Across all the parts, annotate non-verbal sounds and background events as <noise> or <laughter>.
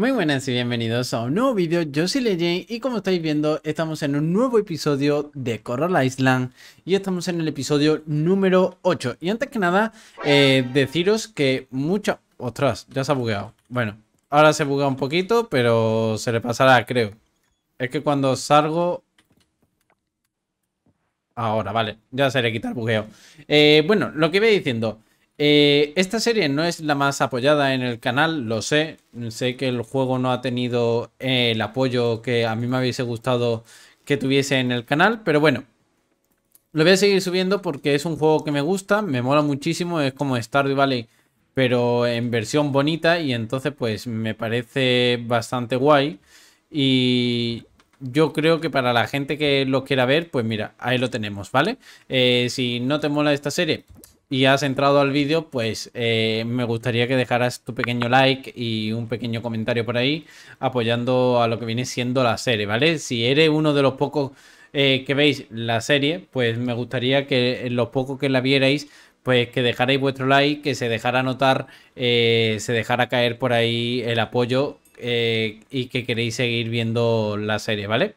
Muy buenas y bienvenidos a un nuevo vídeo, yo soy Legend y como estáis viendo estamos en un nuevo episodio de Coral Island y estamos en el episodio número 8 y antes que nada eh, deciros que mucha... ostras, ya se ha bugueado, bueno, ahora se buguea un poquito pero se le pasará creo, es que cuando salgo ahora vale, ya se le quita el bugueo eh, bueno, lo que iba diciendo eh, esta serie no es la más apoyada en el canal, lo sé. Sé que el juego no ha tenido eh, el apoyo que a mí me hubiese gustado que tuviese en el canal, pero bueno. Lo voy a seguir subiendo porque es un juego que me gusta, me mola muchísimo, es como Stardew Valley, pero en versión bonita y entonces pues me parece bastante guay. Y yo creo que para la gente que lo quiera ver, pues mira, ahí lo tenemos, ¿vale? Eh, si no te mola esta serie, y has entrado al vídeo, pues eh, me gustaría que dejaras tu pequeño like y un pequeño comentario por ahí apoyando a lo que viene siendo la serie, ¿vale? Si eres uno de los pocos eh, que veis la serie, pues me gustaría que los pocos que la vierais, pues que dejarais vuestro like, que se dejara notar, eh, se dejara caer por ahí el apoyo y que queréis seguir viendo la serie, ¿vale?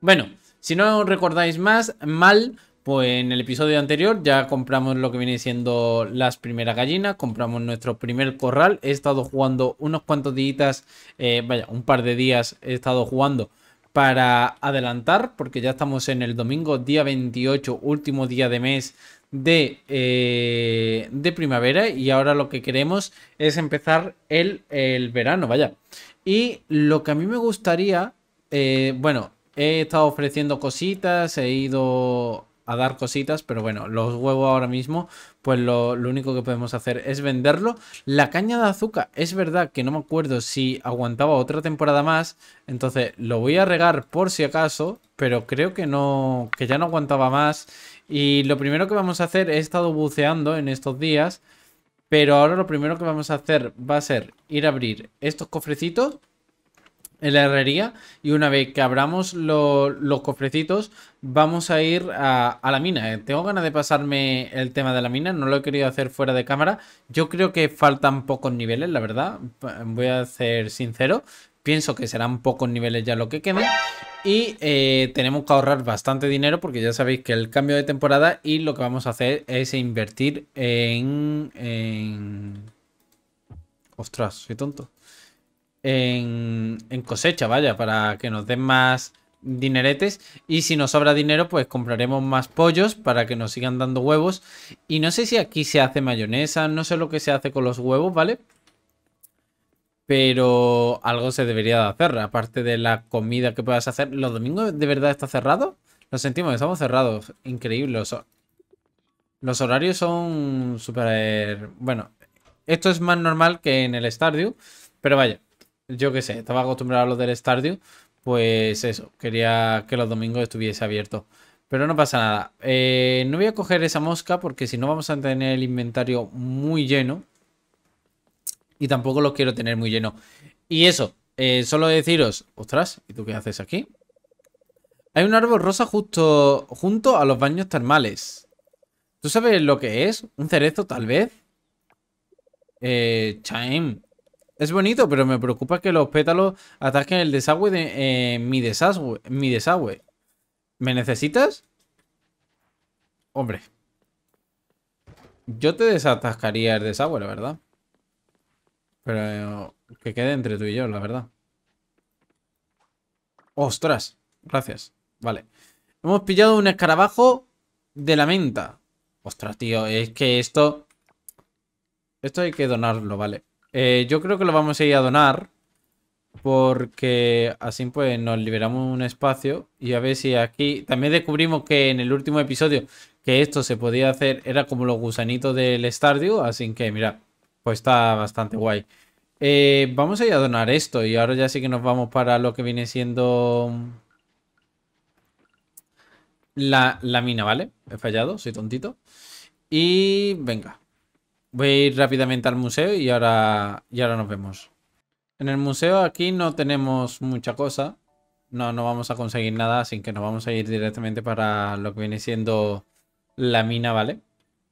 Bueno, si no recordáis más, mal pues en el episodio anterior ya compramos lo que viene siendo las primeras gallinas, compramos nuestro primer corral. He estado jugando unos cuantos días, eh, vaya, un par de días he estado jugando para adelantar, porque ya estamos en el domingo, día 28, último día de mes de, eh, de primavera, y ahora lo que queremos es empezar el, verano, vaya. Y lo que a mí me gustaría, eh, bueno, he estado ofreciendo cositas, he ido a dar cositas, pero bueno, los huevos ahora mismo, pues lo, único que podemos hacer es venderlo. La caña de azúcar, es verdad que no me acuerdo si aguantaba otra temporada más, entonces lo voy a regar por si acaso, pero creo que no, que ya no aguantaba más. Y lo primero que vamos a hacer, he estado buceando en estos días, pero ahora lo primero que vamos a hacer va a ser ir a abrir estos cofrecitos en la herrería y una vez que abramos los cofrecitos vamos a ir a, la mina. Eh, tengo ganas de pasarme el tema de la mina, no lo he querido hacer fuera de cámara. Yo creo que faltan pocos niveles, la verdad, voy a ser sincero. Pienso que serán pocos niveles ya lo que queme Y eh, tenemos que ahorrar bastante dinero porque ya sabéis que el cambio de temporada y lo que vamos a hacer es invertir en... en... Ostras, soy tonto en, cosecha, vaya, para que nos den más dineretes y si nos sobra dinero pues compraremos más pollos para que nos sigan dando huevos y no sé si aquí se hace mayonesa no sé lo que se hace con los huevos vale pero algo se debería de hacer aparte de la comida que puedas hacer los domingos de verdad está cerrado lo sentimos estamos cerrados increíble los, los horarios son súper bueno esto es más normal que en el Stardew pero vaya yo qué sé, estaba acostumbrado a los del Stardew, pues eso, quería que los domingos estuviese abierto. Pero no pasa nada. Eh, no voy a coger esa mosca porque si no vamos a tener el inventario muy lleno. Y tampoco lo quiero tener muy lleno. Y eso, eh, solo deciros, ostras, ¿y tú qué haces aquí? Hay un árbol rosa justo junto a los baños termales. ¿Tú sabes lo que es? ¿Un cerezo tal vez? Eh, Chaim, es bonito, pero me preocupa que los pétalos ataquen el desagüe de eh, mi, desagüe, mi desagüe. ¿Me necesitas? Hombre. Yo te desatascaría el desagüe, la verdad. Pero eh, que quede entre tú y yo, la verdad. ¡Ostras! Gracias. Vale. Hemos pillado un escarabajo de la menta. Ostras, tío. Es que esto... Esto hay que donarlo, vale. Eh, yo creo que lo vamos a ir a donar. Porque así pues nos liberamos un espacio. Y a ver si aquí... También descubrimos que en el último episodio que esto se podía hacer era como los gusanitos del estadio, Así que mira, pues está bastante guay. Eh, vamos a ir a donar esto. Y ahora ya sí que nos vamos para lo que viene siendo... La, la mina, ¿vale? He fallado, soy tontito. Y venga, Voy a ir rápidamente al museo y ahora, y ahora nos vemos. En el museo aquí no tenemos mucha cosa. No, no vamos a conseguir nada, así que nos vamos a ir directamente para lo que viene siendo la mina, ¿vale?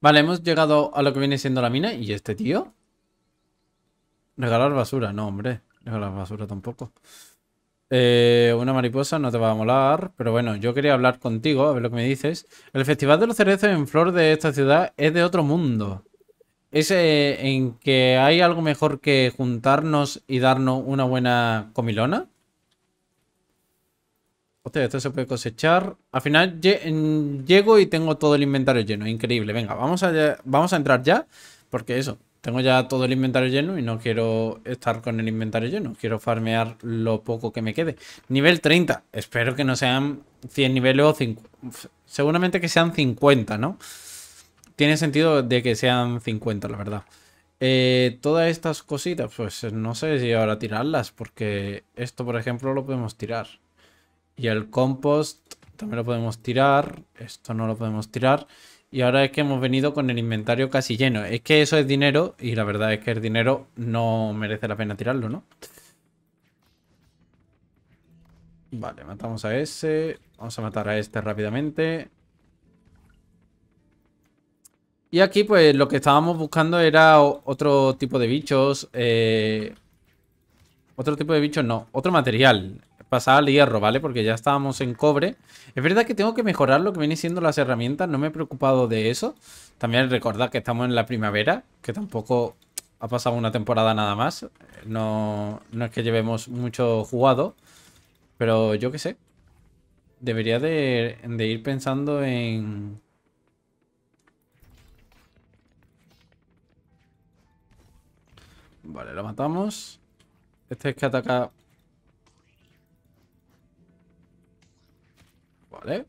Vale, hemos llegado a lo que viene siendo la mina. ¿Y este tío? Regalar basura, no, hombre. Regalar basura tampoco. Eh, una mariposa no te va a molar, pero bueno, yo quería hablar contigo, a ver lo que me dices. El Festival de los Cerezos en Flor de esta ciudad es de otro mundo es en que hay algo mejor que juntarnos y darnos una buena comilona. Hostia, esto se puede cosechar. Al final llego y tengo todo el inventario lleno. Increíble. Venga, vamos a, vamos a entrar ya. Porque eso, tengo ya todo el inventario lleno y no quiero estar con el inventario lleno. Quiero farmear lo poco que me quede. Nivel 30. Espero que no sean 100 niveles o 50. Seguramente que sean 50, ¿no? tiene sentido de que sean 50, la verdad. Eh, todas estas cositas, pues no sé si ahora tirarlas, porque esto, por ejemplo, lo podemos tirar. Y el compost también lo podemos tirar, esto no lo podemos tirar. Y ahora es que hemos venido con el inventario casi lleno. Es que eso es dinero y la verdad es que el dinero no merece la pena tirarlo, ¿no? Vale, matamos a ese. Vamos a matar a este rápidamente. Y aquí pues lo que estábamos buscando era otro tipo de bichos. Eh, otro tipo de bichos no, otro material. Pasar al hierro, ¿vale? Porque ya estábamos en cobre. Es verdad que tengo que mejorar lo que viene siendo las herramientas, no me he preocupado de eso. También recordad que estamos en la primavera, que tampoco ha pasado una temporada nada más. No, es que llevemos mucho jugado, pero yo qué sé. Debería de ir pensando en Vale, lo matamos. Este es que ataca... Vale.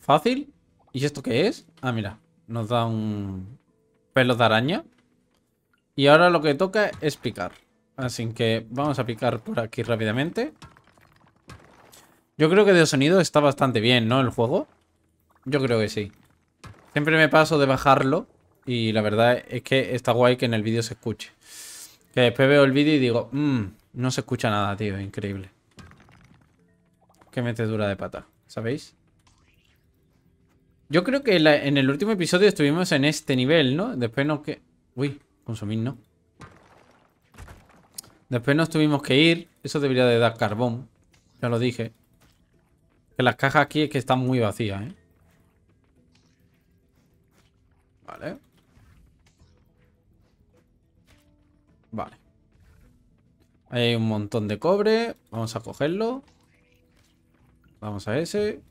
Fácil. ¿Y esto qué es? Ah, mira. Nos da un... pelo de araña. Y ahora lo que toca es picar. Así que vamos a picar por aquí rápidamente. Yo creo que de sonido está bastante bien, ¿no? El juego. Yo creo que sí. Siempre me paso de bajarlo. Y la verdad es que está guay que en el vídeo se escuche. Que después veo el vídeo y digo, mmm, no se escucha nada, tío, increíble. Qué dura de pata, ¿sabéis? Yo creo que en el último episodio estuvimos en este nivel, ¿no? Después no que... Uy, consumir no. Después nos tuvimos que ir. Eso debería de dar carbón. Ya lo dije. Que las cajas aquí es que están muy vacías, ¿eh? Vale. hay un montón de cobre. Vamos a cogerlo. Vamos a ese.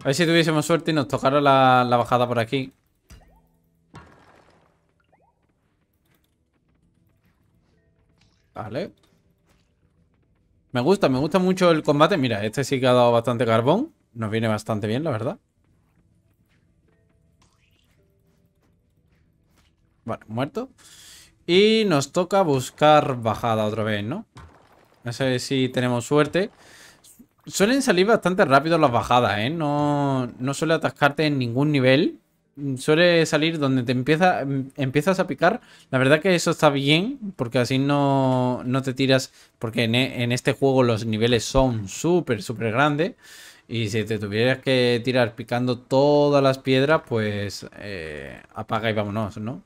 A ver si tuviésemos suerte y nos tocara la, bajada por aquí. Vale. Me gusta, me gusta mucho el combate. Mira, este sí que ha dado bastante carbón. Nos viene bastante bien, la verdad. Bueno, muerto. Y nos toca buscar bajada otra vez, ¿no? No sé si tenemos suerte. Suelen salir bastante rápido las bajadas, ¿eh? No, suele atascarte en ningún nivel. Suele salir donde te empieza, empiezas a picar. La verdad que eso está bien, porque así no, te tiras... Porque e, en, este juego los niveles son súper, súper grandes. Y si te tuvieras que tirar picando todas las piedras, pues eh, apaga y vámonos, ¿no?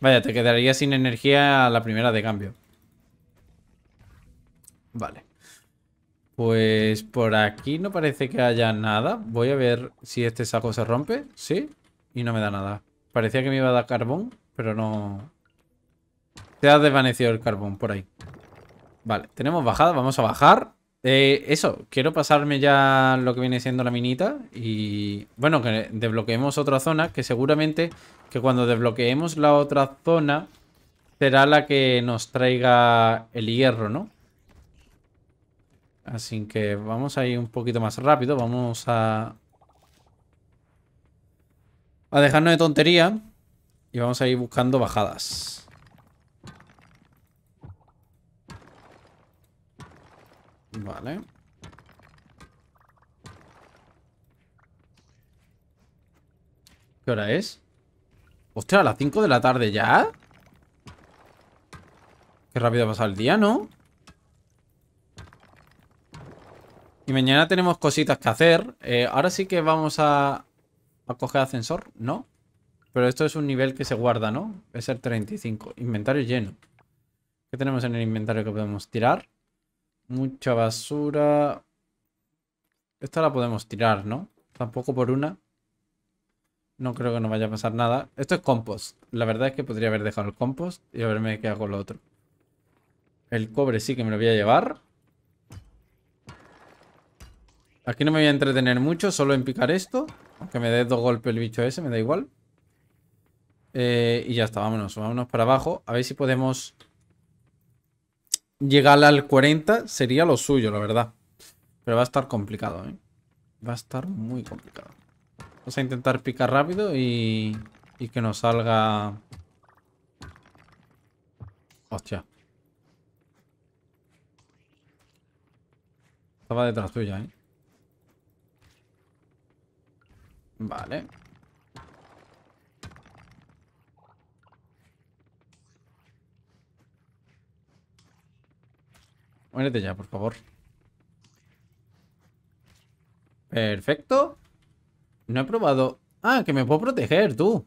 Vaya, te quedaría sin energía a la primera de cambio. Vale. Pues por aquí no parece que haya nada. Voy a ver si este saco se rompe. Sí. Y no me da nada. Parecía que me iba a dar carbón, pero no... Se ha desvanecido el carbón por ahí. Vale, tenemos bajada. Vamos a bajar. Eh, eso, quiero pasarme ya lo que viene siendo la minita y bueno, que desbloqueemos otra zona, que seguramente que cuando desbloqueemos la otra zona será la que nos traiga el hierro, ¿no? Así que vamos a ir un poquito más rápido, vamos a... A dejarnos de tontería y vamos a ir buscando bajadas. Vale. ¿Qué hora es? Ostras, a las 5 de la tarde ya. Qué rápido ha pasado el día, ¿no? Y mañana tenemos cositas que hacer. Eh, ahora sí que vamos a, a coger ascensor, ¿no? Pero esto es un nivel que se guarda, ¿no? Es el 35. Inventario lleno. ¿Qué tenemos en el inventario que podemos tirar? Mucha basura. Esta la podemos tirar, ¿no? Tampoco por una. No creo que nos vaya a pasar nada. Esto es compost. La verdad es que podría haber dejado el compost y haberme quedado con lo otro. El cobre sí que me lo voy a llevar. Aquí no me voy a entretener mucho, solo en picar esto. Aunque me dé dos golpes el bicho ese, me da igual. Eh, y ya está, vámonos, vámonos para abajo. A ver si podemos llegar al 40 sería lo suyo, la verdad. Pero va a estar complicado, ¿eh? Va a estar muy complicado. Vamos a intentar picar rápido y, que nos salga... Hostia. Estaba detrás tuya, ¿eh? Vale. Muérete ya, por favor. Perfecto. No he probado... Ah, que me puedo proteger, tú.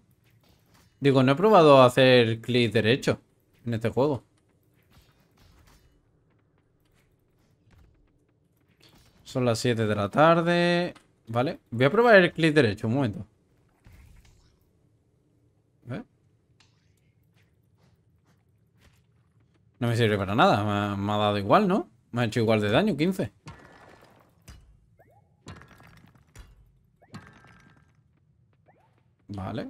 Digo, no he probado hacer clic derecho en este juego. Son las 7 de la tarde. Vale. Voy a probar el clic derecho, un momento. No me sirve para nada. Me ha, dado igual, ¿no? Me ha hecho igual de daño, 15. Vale.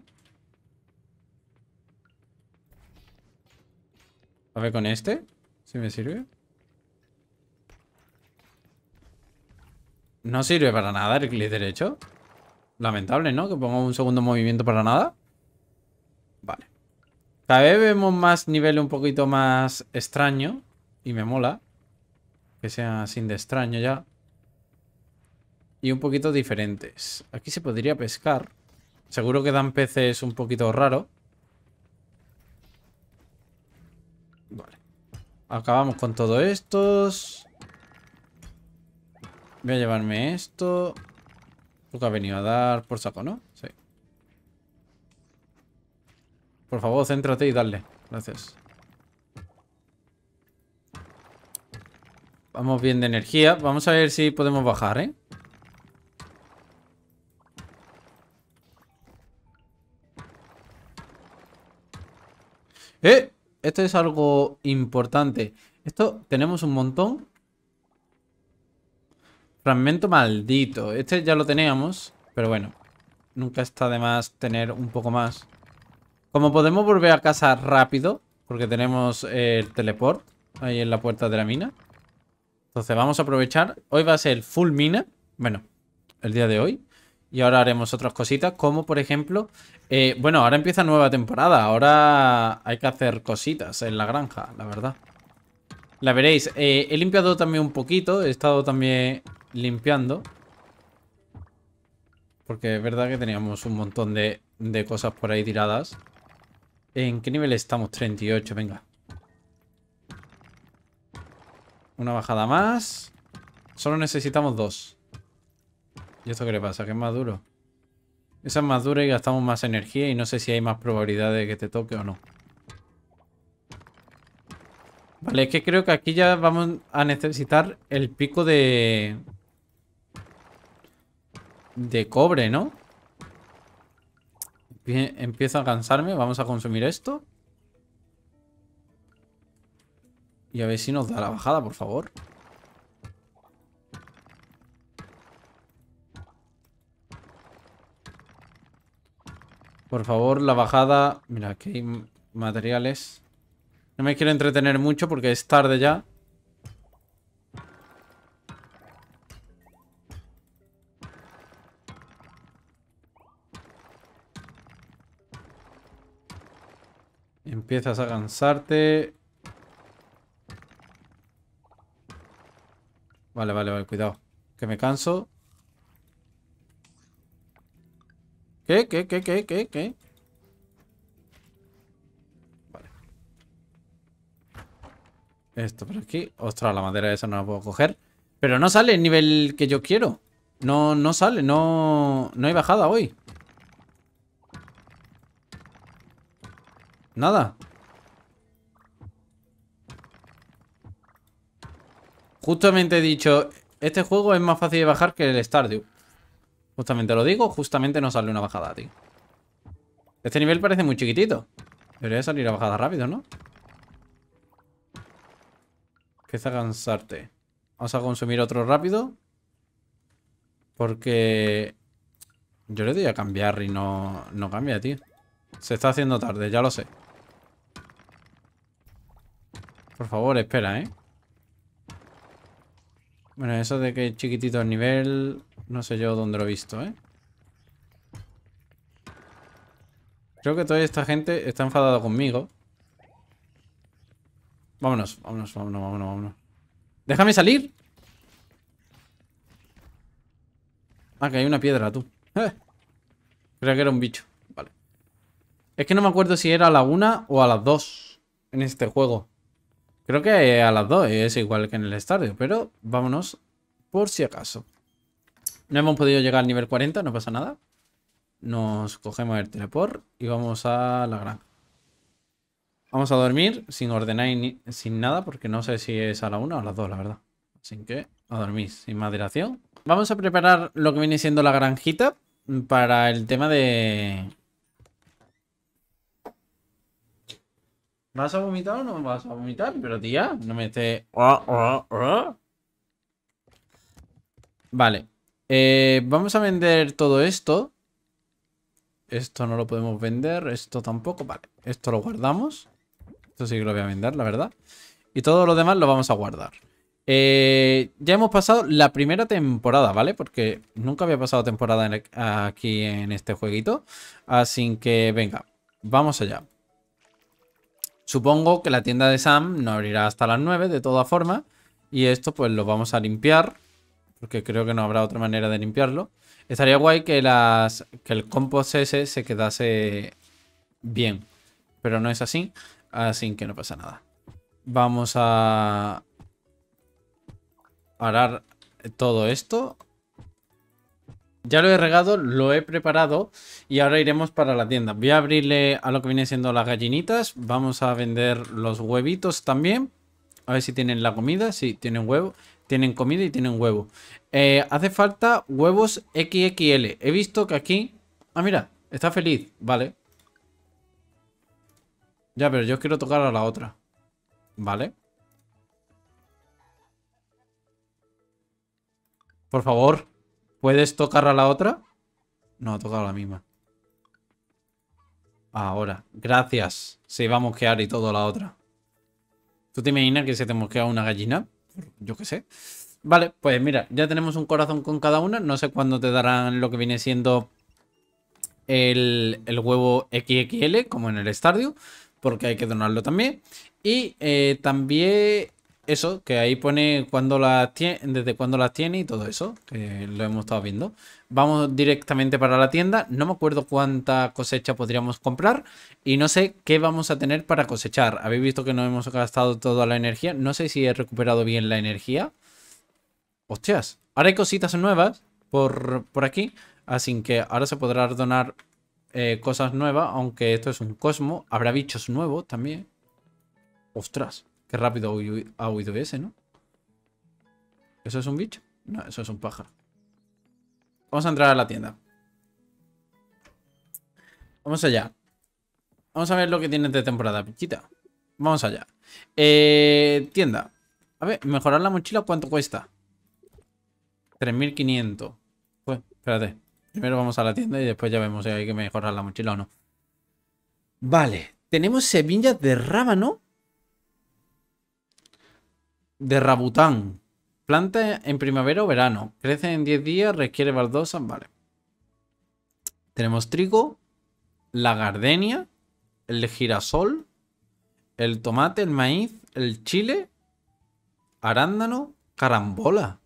A ver con este. Si me sirve. No sirve para nada el clic derecho. Lamentable, ¿no? Que ponga un segundo movimiento para nada. Cada vez vemos más nivel un poquito más extraño Y me mola. Que sea sin de extraño ya. Y un poquito diferentes. Aquí se podría pescar. Seguro que dan peces un poquito raro Vale. Acabamos con todos estos. Voy a llevarme esto. Lo que ha venido a dar por saco, ¿no? Por favor, céntrate y dale. Gracias. Vamos bien de energía. Vamos a ver si podemos bajar, ¿eh? ¡Eh! Esto es algo importante. Esto tenemos un montón. Fragmento maldito. Este ya lo teníamos, pero bueno. Nunca está de más tener un poco más. Como podemos volver a casa rápido, porque tenemos el teleport ahí en la puerta de la mina. Entonces vamos a aprovechar. Hoy va a ser full mina. Bueno, el día de hoy. Y ahora haremos otras cositas, como por ejemplo... Eh, bueno, ahora empieza nueva temporada. Ahora hay que hacer cositas en la granja, la verdad. La veréis. Eh, he limpiado también un poquito. He estado también limpiando. Porque es verdad que teníamos un montón de, de cosas por ahí tiradas. ¿En qué nivel estamos? 38, venga. Una bajada más. Solo necesitamos dos. ¿Y esto qué le pasa? Que es más duro. Esa es más dura y gastamos más energía y no sé si hay más probabilidad de que te toque o no. Vale, es que creo que aquí ya vamos a necesitar el pico de... De cobre, ¿no? Empiezo a cansarme. Vamos a consumir esto. Y a ver si nos da la bajada, por favor. Por favor, la bajada... Mira, aquí hay materiales. No me quiero entretener mucho porque es tarde ya. Empiezas a cansarte. Vale, vale, vale, cuidado. Que me canso. ¿Qué, qué, qué, qué, qué, qué? Vale. Esto por aquí. Ostras, la madera esa no la puedo coger. Pero no sale el nivel que yo quiero. No, no sale, no, no hay bajada hoy. Nada. Justamente he dicho, este juego es más fácil de bajar que el Stardew. Justamente lo digo, justamente no sale una bajada, tío. Este nivel parece muy chiquitito. Debería salir a bajada rápido, ¿no? Que está cansarte. Vamos a consumir otro rápido. Porque... Yo le doy a cambiar y no, no cambia, tío. Se está haciendo tarde, ya lo sé. Por favor, espera, ¿eh? Bueno, eso de que chiquitito el nivel... No sé yo dónde lo he visto, ¿eh? Creo que toda esta gente está enfadada conmigo. Vámonos, vámonos, vámonos, vámonos, ¡Déjame salir! Ah, que hay una piedra, tú. <laughs> Eh, creo que era un bicho. Vale. Es que no me acuerdo si era a la una o a las dos en este juego. Creo que a las 2 es igual que en el estadio, pero vámonos por si acaso. No hemos podido llegar al nivel 40, no pasa nada. Nos cogemos el teleport y vamos a la granja. Vamos a dormir sin ordenar y sin nada, porque no sé si es a la 1 o a las 2, la verdad. Así que a dormir, sin más dilación. Vamos a preparar lo que viene siendo la granjita para el tema de, ¿Vas a vomitar o no vas a vomitar? Pero tía, no me Vale. Eh, vamos a vender todo esto. Esto no lo podemos vender, esto tampoco. Vale, esto lo guardamos. Esto sí que lo voy a vender, la verdad. Y todo lo demás lo vamos a guardar. Eh, ya hemos pasado la primera temporada, ¿vale? Porque nunca había pasado temporada aquí en este jueguito. Así que, venga, vamos allá. Supongo que la tienda de Sam no abrirá hasta las 9 de toda forma. Y esto pues lo vamos a limpiar. Porque creo que no habrá otra manera de limpiarlo. Estaría guay que, que el compost ese se quedase bien. Pero no es así. Así que no pasa nada. Vamos a... Parar todo esto. Ya lo he regado, lo he preparado y ahora iremos para la tienda. Voy a abrirle a lo que viene siendo las gallinitas. Vamos a vender los huevitos también. A ver si tienen la comida. Sí, tienen huevo. Tienen comida y tienen huevo. Eh, hace falta huevos XXL. He visto que aquí... Ah, mira. Está feliz. Vale. Ya, pero yo quiero tocar a la otra. Vale. Por favor. ¿Puedes tocar a la otra? No, ha tocado la misma. Ahora, gracias. Se iba a mosquear y todo la otra. ¿Tú te imaginas que se te mosquea una gallina? Yo qué sé. Vale, pues mira, ya tenemos un corazón con cada una. No sé cuándo te darán lo que viene siendo el, huevo XXL, como en el estadio, porque hay que donarlo también. Y eh, también eso, que ahí pone cuando tiene, desde cuándo las tiene y todo eso, que lo hemos estado viendo. Vamos directamente para la tienda, no me acuerdo cuánta cosecha podríamos comprar y no sé qué vamos a tener para cosechar. Habéis visto que no hemos gastado toda la energía, no sé si he recuperado bien la energía. Hostias, ahora hay cositas nuevas por, aquí, así que ahora se podrá donar eh, cosas nuevas, aunque esto es un cosmo, habrá bichos nuevos también. Ostras, Qué rápido ha huido ese, ¿no? ¿Eso es un bicho? No, eso es un pájaro. Vamos a entrar a la tienda. Vamos allá. Vamos a ver lo que tiene de temporada, pichita. Vamos allá. Eh, tienda. A ver, mejorar la mochila, ¿cuánto cuesta? 3.500. Pues, espérate. Primero vamos a la tienda y después ya vemos si hay que mejorar la mochila o no. Vale. Tenemos semillas de rábano de Rabután. Planta en primavera o verano. Crece en 10 días, requiere baldosas, vale. Tenemos trigo, la gardenia, el girasol, el tomate, el maíz, el chile, arándano, carambola.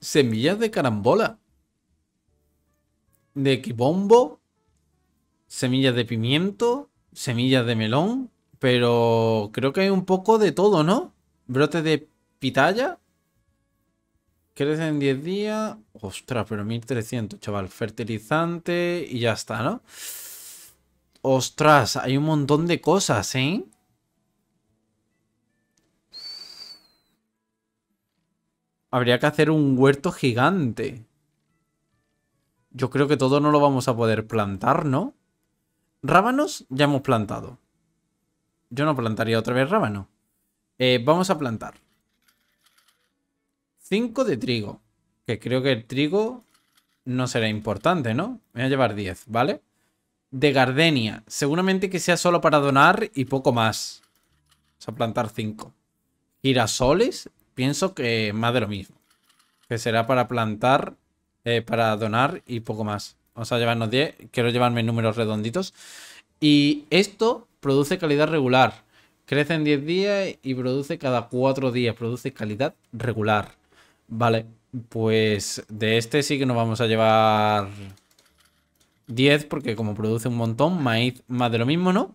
Semillas de carambola. De quibombo, semillas de pimiento, semillas de melón, pero creo que hay un poco de todo, ¿no? Brote de pitaya. en 10 días. Ostras, pero 1300, chaval. Fertilizante y ya está, ¿no? Ostras, hay un montón de cosas, ¿eh? Habría que hacer un huerto gigante. Yo creo que todo no lo vamos a poder plantar, ¿no? Rábanos ya hemos plantado. Yo no plantaría otra vez rábano. Eh, vamos a plantar. 5 de trigo. Que creo que el trigo no será importante, ¿no? voy a llevar 10, ¿vale? De gardenia. Seguramente que sea solo para donar y poco más. Vamos a plantar 5. Girasoles. Pienso que más de lo mismo. Que será para plantar, eh, para donar y poco más. Vamos a llevarnos 10. Quiero llevarme números redonditos. Y esto produce calidad regular. Crece en 10 días y produce cada 4 días. Produce calidad regular. Vale, pues de este sí que nos vamos a llevar 10 porque como produce un montón, maíz más de lo mismo, ¿no?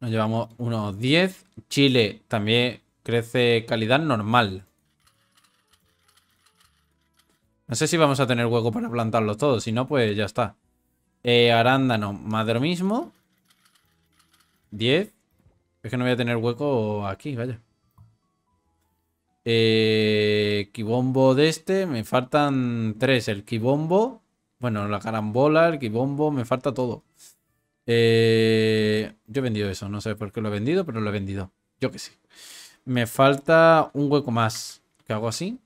Nos llevamos unos 10. Chile también crece calidad normal. No sé si vamos a tener hueco para plantarlos todos, si no, pues ya está. Eh, arándano, más mismo. 10. Es que no voy a tener hueco aquí, vaya. Kibombo eh, de este. Me faltan 3. El kibombo, Bueno, la carambola, el quibombo. Me falta todo. Eh, yo he vendido eso. No sé por qué lo he vendido, pero lo he vendido. Yo que sé. Me falta un hueco más. Que hago así.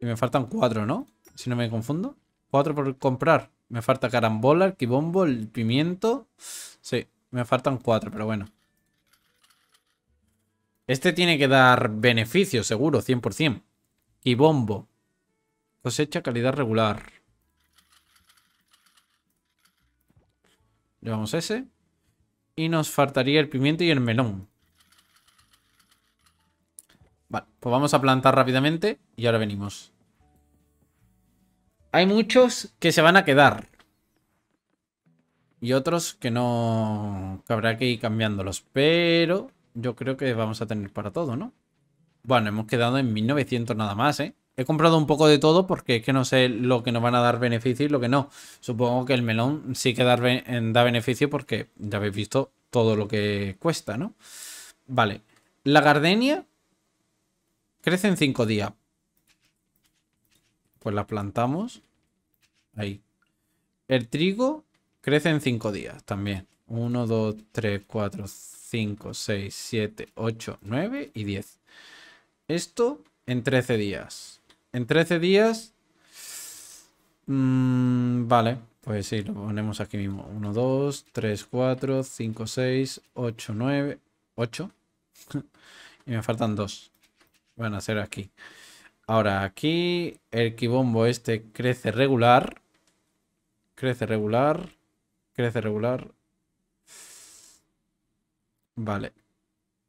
Y me faltan cuatro, ¿no? Si no me confundo. Cuatro por comprar. Me falta carambola, quibombo el pimiento. Sí, me faltan cuatro, pero bueno. Este tiene que dar beneficio, seguro, 100%. Kibombo, Cosecha calidad regular. Llevamos ese. Y nos faltaría el pimiento y el melón. Vale, pues vamos a plantar rápidamente y ahora venimos. Hay muchos que se van a quedar. Y otros que no... habrá que ir cambiándolos. Pero yo creo que vamos a tener para todo, ¿no? Bueno, hemos quedado en 1900 nada más, ¿eh? He comprado un poco de todo porque es que no sé lo que nos van a dar beneficio y lo que no. Supongo que el melón sí que da, da beneficio porque ya habéis visto todo lo que cuesta, ¿no? Vale. La gardenia crece en 5 días. Pues la plantamos. Ahí. El trigo crece en 5 días también. 1, 2, 3, 4, 5, 6, 7, 8, 9 y 10. Esto en 13 días. En 13 días... Mm, vale, pues sí, lo ponemos aquí mismo. 1, 2, 3, 4, 5, 6, 8, 9, 8. y me faltan 2. Van a ser aquí. Ahora aquí el quibombo este crece regular. Crece regular. Crece regular. Vale.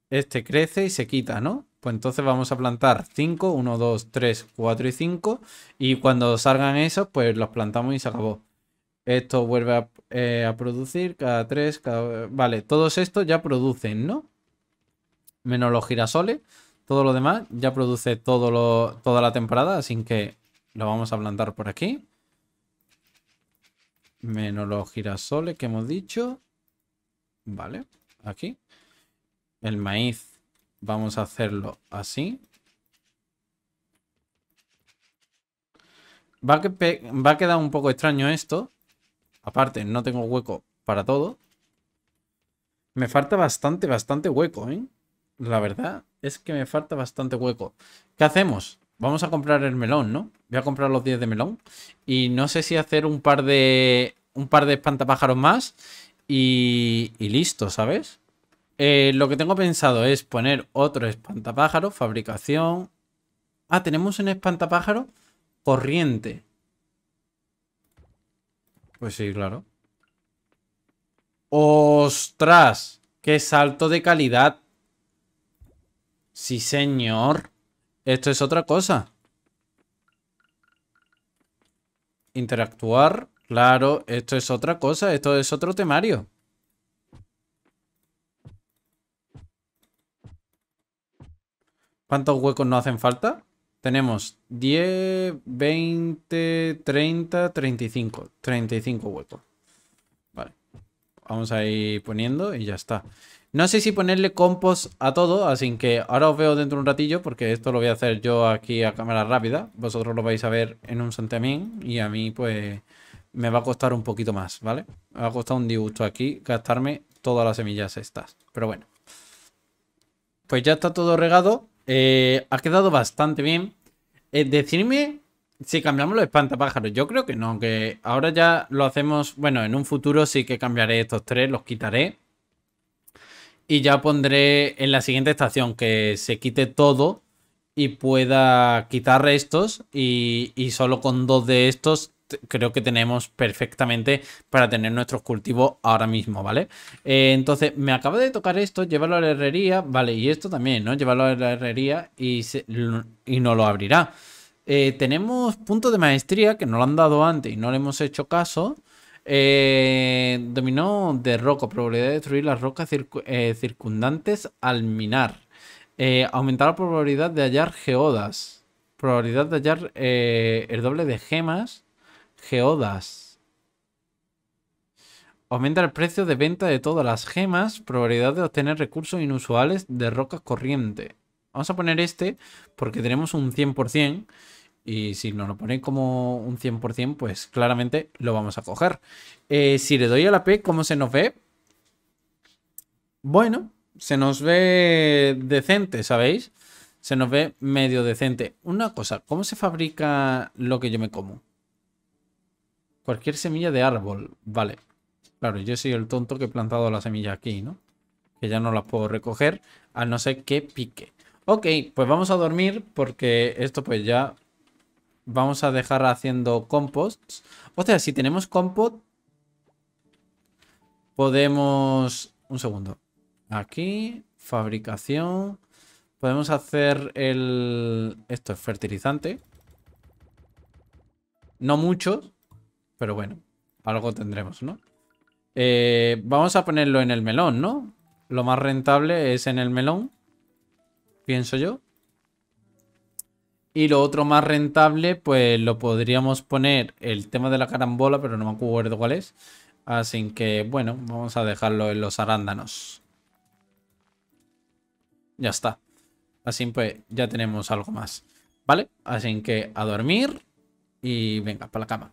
Este crece y se quita, ¿no? Pues entonces vamos a plantar 5, 1, 2, 3, 4 y 5. Y cuando salgan esos, pues los plantamos y se acabó. Esto vuelve a, eh, producir cada 3, cada... Vale, todos estos ya producen, ¿no? Menos los girasoles. Todo lo demás ya produce todo toda la temporada, así que lo vamos a plantar por aquí. Menos los girasoles que hemos dicho. Vale, aquí. El maíz vamos a hacerlo así. Va a, que va a quedar un poco extraño esto. Aparte, no tengo hueco para todo. Me falta bastante, bastante hueco, ¿eh? La verdad es que me falta bastante hueco. ¿Qué hacemos? Vamos a comprar el melón, ¿no? Voy a comprar los 10 de melón. Y no sé si hacer un par de. Un par de espantapájaros más. Y, y listo, ¿sabes? Eh, lo que tengo pensado es poner otro espantapájaro, fabricación. Ah, tenemos un espantapájaro corriente. Pues sí, claro. ¡Ostras! ¡Qué salto de calidad! Sí, señor. Esto es otra cosa. Interactuar. Claro, esto es otra cosa. Esto es otro temario. ¿Cuántos huecos no hacen falta? Tenemos 10, 20, 30, 35. 35 huecos. Vale. Vamos a ir poniendo y ya está. No sé si ponerle compost a todo, así que ahora os veo dentro de un ratillo, porque esto lo voy a hacer yo aquí a cámara rápida. Vosotros lo vais a ver en un santiamén y a mí pues me va a costar un poquito más, ¿vale? Me va a costar un disgusto aquí gastarme todas las semillas estas, pero bueno. Pues ya está todo regado, eh, ha quedado bastante bien. Eh, decidme decirme si cambiamos los espantapájaros, yo creo que no, que ahora ya lo hacemos, bueno, en un futuro sí que cambiaré estos tres, los quitaré y ya pondré en la siguiente estación que se quite todo y pueda quitar restos y, solo con dos de estos creo que tenemos perfectamente para tener nuestros cultivos ahora mismo, ¿vale? Eh, entonces, me acaba de tocar esto, llevarlo a la herrería, ¿vale? Y esto también, ¿no? Llevarlo a la herrería y, y no lo abrirá. Eh, tenemos puntos de maestría que no lo han dado antes y no le hemos hecho caso. Eh, dominó de roca, probabilidad de destruir las rocas eh, circundantes al minar. aumenta eh, aumentar la probabilidad de hallar geodas. Probabilidad de hallar eh, el doble de gemas. Geodas. Aumenta el precio de venta de todas las gemas. Probabilidad de obtener recursos inusuales de roca corriente. Vamos a poner este porque tenemos un 100%. Y si nos lo ponen como un 100%, pues claramente lo vamos a coger. Eh, si le doy a la P, ¿cómo se nos ve? Bueno, se nos ve decente, ¿sabéis? Se nos ve medio decente. Una cosa, ¿cómo se fabrica lo que yo me como? Cualquier semilla de árbol, vale. Claro, yo soy el tonto que he plantado la semilla aquí, ¿no? Que ya no la puedo recoger, a no ser que pique. Ok, pues vamos a dormir porque esto pues ya Vamos a dejar haciendo compost. O sea, si tenemos compost, podemos... Un segundo. Aquí, fabricación. Podemos hacer el... Esto es fertilizante. No muchos, pero bueno, algo tendremos, ¿no? Eh, vamos a ponerlo en el melón, ¿no? Lo más rentable es en el melón, pienso yo. Y lo otro más rentable, pues lo podríamos poner el tema de la carambola, pero no me acuerdo cuál es. Así que, bueno, vamos a dejarlo en los arándanos. Ya está. Así pues, ya tenemos algo más. ¿Vale? Así que a dormir y venga, para la cama.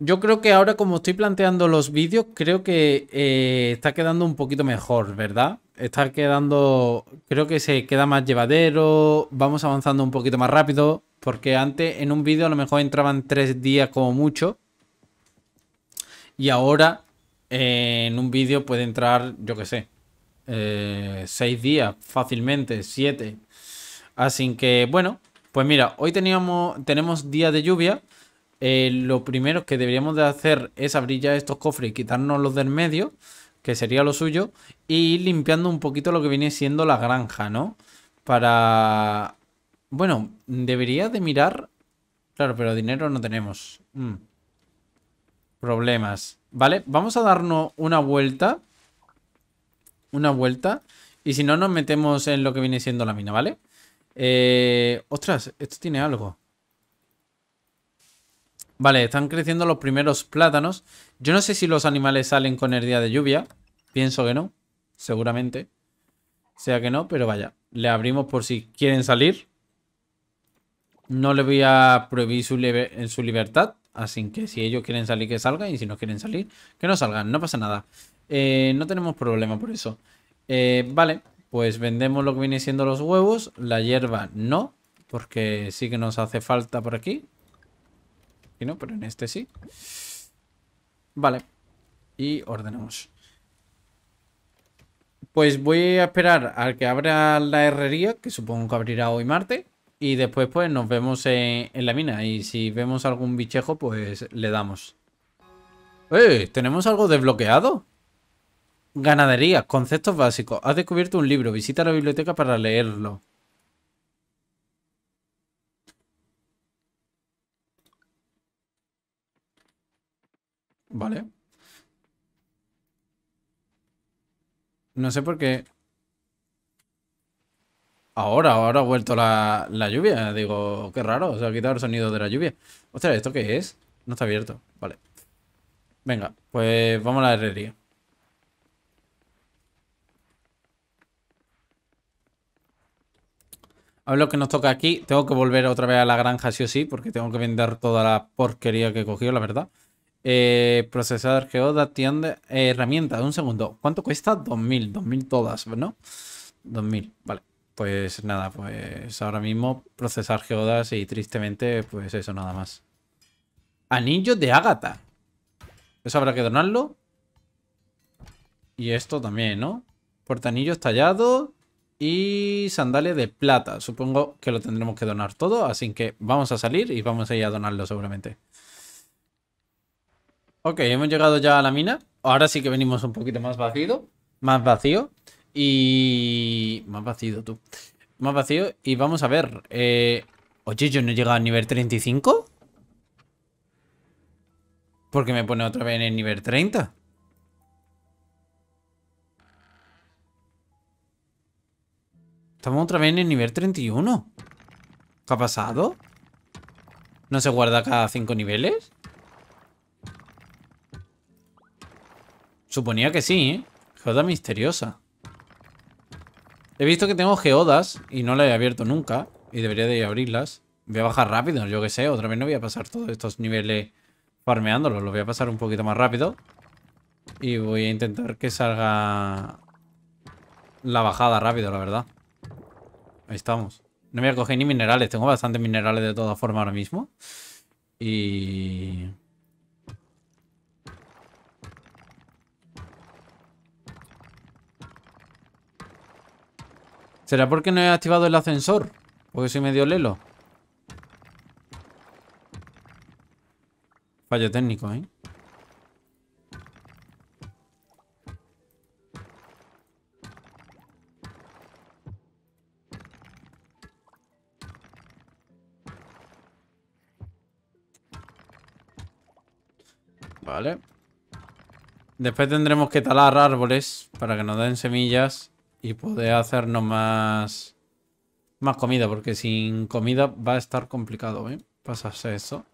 Yo creo que ahora como estoy planteando los vídeos, creo que eh, está quedando un poquito mejor, ¿verdad? está quedando, creo que se queda más llevadero, vamos avanzando un poquito más rápido, porque antes en un vídeo a lo mejor entraban tres días como mucho, y ahora eh, en un vídeo puede entrar, yo qué sé, eh, seis días fácilmente, siete. Así que bueno, pues mira, hoy teníamos, tenemos día de lluvia. Eh, lo primero que deberíamos de hacer es abrir ya estos cofres y quitarnos los del medio que sería lo suyo, y ir limpiando un poquito lo que viene siendo la granja, ¿no? Para... Bueno, debería de mirar... Claro, pero dinero no tenemos. Mm. Problemas. Vale, vamos a darnos una vuelta. Una vuelta. Y si no, nos metemos en lo que viene siendo la mina, ¿vale? Eh... Ostras, esto tiene algo. Vale, están creciendo los primeros plátanos. Yo no sé si los animales salen con el día de lluvia. Pienso que no, seguramente. Sea que no, pero vaya. Le abrimos por si quieren salir. No le voy a prohibir su, libertad. Así que si ellos quieren salir, que salgan. Y si no quieren salir, que no salgan. No pasa nada. Eh, no tenemos problema por eso. Eh, vale, pues vendemos lo que viene siendo los huevos. La hierba no, porque sí que nos hace falta por aquí no, pero en este sí. Vale. Y ordenamos. Pues voy a esperar al que abra la herrería, que supongo que abrirá hoy martes. Y después pues nos vemos en, la mina. Y si vemos algún bichejo, pues le damos. ¡Eh! ¿Tenemos algo desbloqueado? Ganadería, conceptos básicos. Has descubierto un libro. Visita la biblioteca para leerlo. Vale. No sé por qué... Ahora, ahora ha vuelto la, lluvia. Digo, qué raro. se ha quitado el sonido de la lluvia. Ostras, ¿esto qué es? No está abierto. Vale. Venga, pues vamos a la herrería. A lo que nos toca aquí. Tengo que volver otra vez a la granja sí o sí, porque tengo que vender toda la porquería que he cogido, la verdad procesar eh, procesador Geoda eh, un segundo. ¿Cuánto cuesta? 2000, 2000 todas, ¿no? 2000, vale. Pues nada, pues ahora mismo procesar Geodas y tristemente, pues eso nada más. Anillo de Ágata. Eso habrá que donarlo. Y esto también, ¿no? Portanillos estallado y sandales de plata. Supongo que lo tendremos que donar todo, así que vamos a salir y vamos a ir a donarlo seguramente. Ok, hemos llegado ya a la mina. Ahora sí que venimos un poquito más vacío. Más vacío. Y... Más vacío, tú. Más vacío. Y vamos a ver. Eh, oye, yo no he llegado al nivel 35. Porque me pone otra vez en el nivel 30. Estamos otra vez en el nivel 31. ¿Qué ha pasado? ¿No se guarda cada 5 niveles? Suponía que sí, ¿eh? Geoda misteriosa. He visto que tengo geodas y no las he abierto nunca. Y debería de abrirlas. Voy a bajar rápido, yo qué sé. Otra vez no voy a pasar todos estos niveles farmeándolos. Los voy a pasar un poquito más rápido. Y voy a intentar que salga la bajada rápido, la verdad. Ahí estamos. No voy a coger ni minerales. Tengo bastantes minerales de todas formas ahora mismo. Y... ¿Será porque no he activado el ascensor? Porque soy medio lelo. Fallo técnico, ¿eh? Vale. Después tendremos que talar árboles para que nos den semillas y poder hacernos más, más comida, porque sin comida va a estar complicado, ¿eh? Pasarse eso.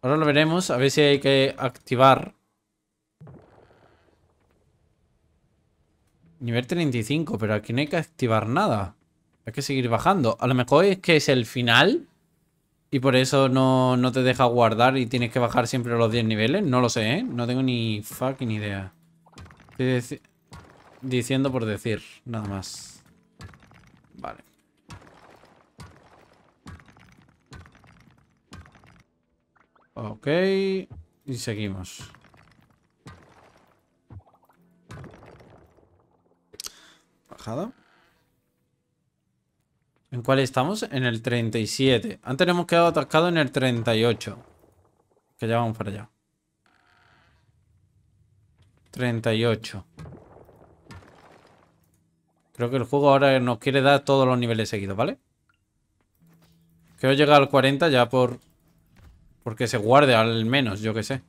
Ahora lo veremos, a ver si hay que activar. Nivel 35, pero aquí no hay que activar nada. Hay que seguir bajando. A lo mejor es que es el final y por eso no, no te deja guardar y tienes que bajar siempre los 10 niveles. No lo sé, ¿eh? No tengo ni fucking idea diciendo por decir, nada más. Vale. Ok. Y seguimos. Bajada. ¿En cuál estamos? En el 37. Antes hemos quedado atascados en el 38. Que ya vamos para allá. 38. Creo que el juego ahora nos quiere dar todos los niveles seguidos, ¿vale? Quiero llegar al 40 ya por... Porque se guarde al menos, yo que sé.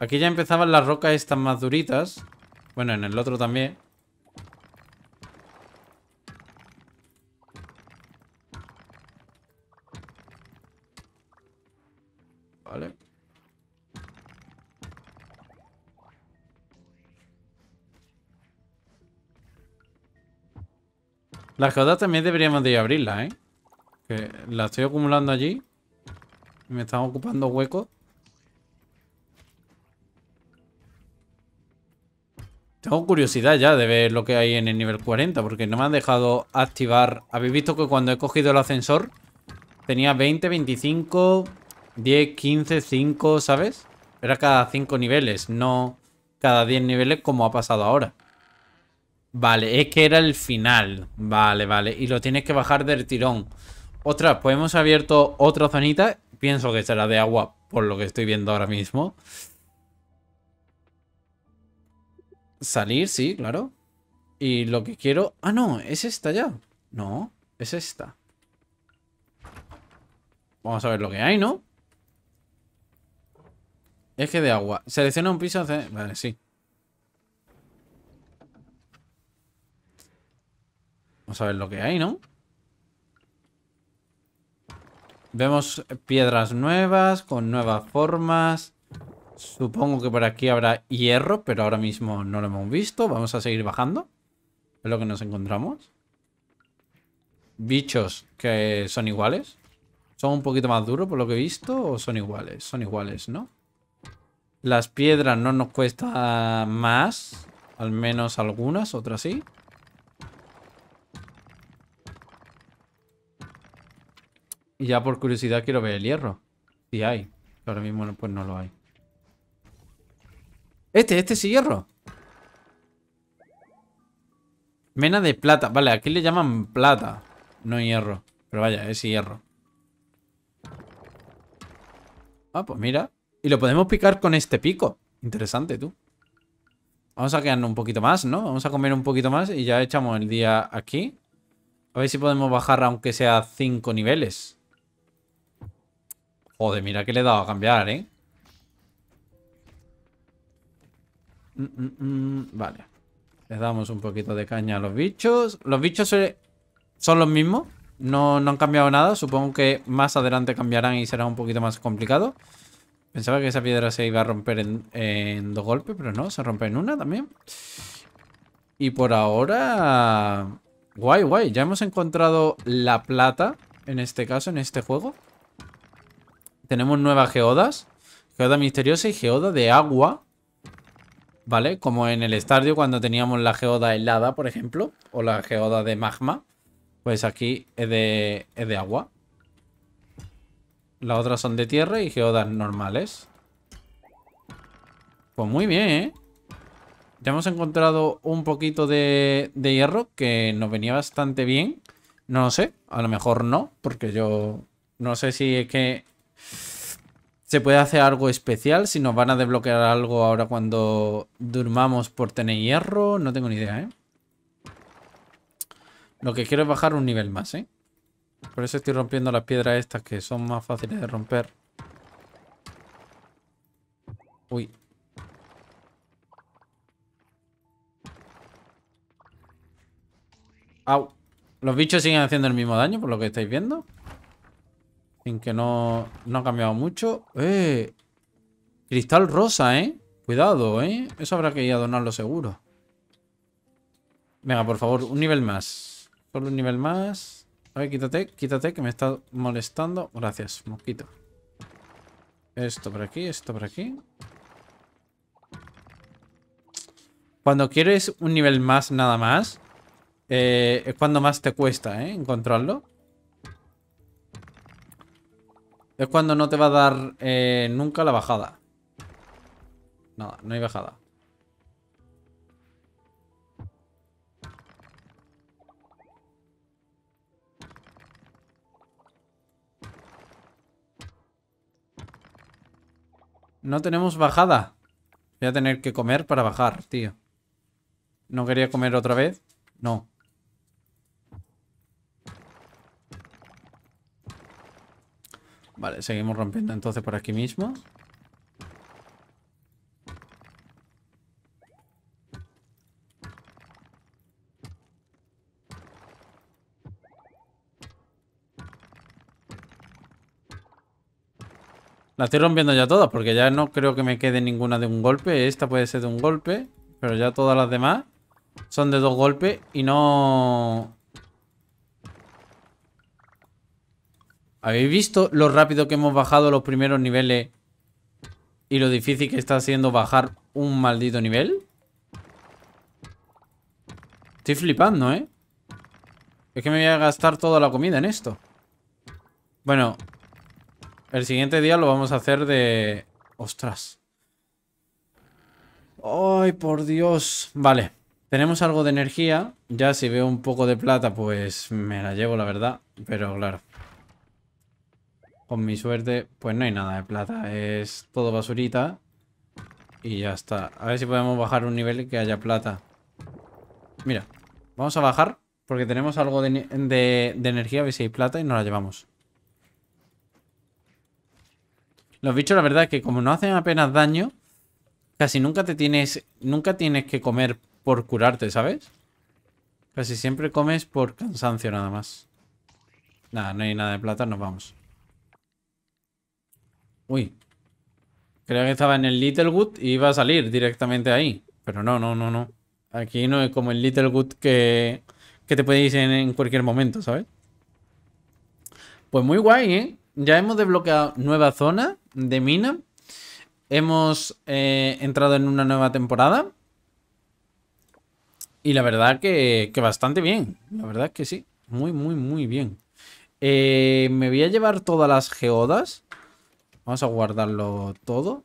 Aquí ya empezaban las rocas estas más duritas. Bueno, en el otro también. La también deberíamos de abrirla, ¿eh? Que la estoy acumulando allí. Me están ocupando huecos. Tengo curiosidad ya de ver lo que hay en el nivel 40, porque no me han dejado activar... Habéis visto que cuando he cogido el ascensor tenía 20, 25, 10, 15, 5, ¿sabes? Era cada 5 niveles, no cada 10 niveles como ha pasado ahora. Vale, es que era el final. Vale, vale. Y lo tienes que bajar del tirón. Otra, pues hemos abierto otra zonita. Pienso que será de agua, por lo que estoy viendo ahora mismo. Salir, sí, claro. Y lo que quiero... Ah, no, es esta ya. No, es esta. Vamos a ver lo que hay, ¿no? Es que de agua. Selecciona un piso... Vale, sí. Vamos a ver lo que hay, ¿no? Vemos piedras nuevas, con nuevas formas. Supongo que por aquí habrá hierro, pero ahora mismo no lo hemos visto. Vamos a seguir bajando. Es lo que nos encontramos. Bichos que son iguales. Son un poquito más duros por lo que he visto o son iguales. Son iguales, ¿no? Las piedras no nos cuesta más. Al menos algunas, otras sí. Y ya por curiosidad quiero ver el hierro. Si hay. Ahora mismo pues no lo hay. Este, este es hierro. Mena de plata. Vale, aquí le llaman plata. No hierro. Pero vaya, es hierro. Ah, pues mira. Y lo podemos picar con este pico. Interesante, tú. Vamos a quedarnos un poquito más, ¿no? Vamos a comer un poquito más y ya echamos el día aquí. A ver si podemos bajar aunque sea 5 niveles. Joder, mira que le he dado a cambiar, ¿eh? Mm, mm, mm, vale. Le damos un poquito de caña a los bichos. Los bichos son los mismos. No, no han cambiado nada. Supongo que más adelante cambiarán y será un poquito más complicado. Pensaba que esa piedra se iba a romper en, en dos golpes, pero no, se rompe en una también. Y por ahora... Guay, guay. Ya hemos encontrado la plata, en este caso, en este juego. Tenemos nuevas geodas. Geoda misteriosa y geoda de agua. ¿Vale? Como en el estadio cuando teníamos la geoda helada, por ejemplo. O la geoda de magma. Pues aquí es de, agua. Las otras son de tierra y geodas normales. Pues muy bien, ¿eh? Ya hemos encontrado un poquito de, de, hierro que nos venía bastante bien. No lo sé, a lo mejor no, porque yo no sé si es que se puede hacer algo especial, si nos van a desbloquear algo ahora cuando durmamos por tener hierro, no tengo ni idea, ¿eh? Lo que quiero es bajar un nivel más, ¿eh? Por eso estoy rompiendo las piedras estas que son más fáciles de romper. Uy. Au. Los bichos siguen haciendo el mismo daño, por lo que estáis viendo en que no, no ha cambiado mucho. ¡Eh! Cristal rosa, ¿eh? Cuidado, ¿eh? Eso habrá que ir a donarlo seguro. Venga, por favor, un nivel más. Solo un nivel más. A ver, quítate, quítate, que me está molestando. Gracias, mosquito. Esto por aquí, esto por aquí. Cuando quieres un nivel más, nada más, eh, es cuando más te cuesta, ¿eh? Encontrarlo. Es cuando no te va a dar eh, nunca la bajada. Nada, no hay bajada. No tenemos bajada. Voy a tener que comer para bajar, tío. No quería comer otra vez. No. Vale, seguimos rompiendo entonces por aquí mismo. La estoy rompiendo ya todas, porque ya no creo que me quede ninguna de un golpe. Esta puede ser de un golpe, pero ya todas las demás son de dos golpes y no... ¿Habéis visto lo rápido que hemos bajado los primeros niveles? Y lo difícil que está siendo bajar un maldito nivel. Estoy flipando, ¿eh? Es que me voy a gastar toda la comida en esto. Bueno. El siguiente día lo vamos a hacer de... Ostras. ¡Ay, por Dios! Vale. Tenemos algo de energía. Ya si veo un poco de plata, pues me la llevo, la verdad. Pero claro. Con mi suerte, pues no hay nada de plata. Es todo basurita. Y ya está. A ver si podemos bajar un nivel y que haya plata. Mira, vamos a bajar porque tenemos algo de, de, energía, a ver si hay plata y nos la llevamos. Los bichos, la verdad, es que como no hacen apenas daño, casi nunca te tienes. Nunca tienes que comer por curarte, ¿sabes? Casi siempre comes por cansancio nada más. Nada, no hay nada de plata, nos vamos. Uy. Creía que estaba en el Littlewood y iba a salir directamente ahí. Pero no, no, no, no. Aquí no es como el Littlewood que, que te puede ir en, cualquier momento, ¿sabes? Pues muy guay, ¿eh? Ya hemos desbloqueado nueva zona de mina. Hemos eh, entrado en una nueva temporada. Y la verdad que, bastante bien. La verdad que sí. Muy, muy, muy bien. Eh, me voy a llevar todas las geodas. Vamos a guardarlo todo.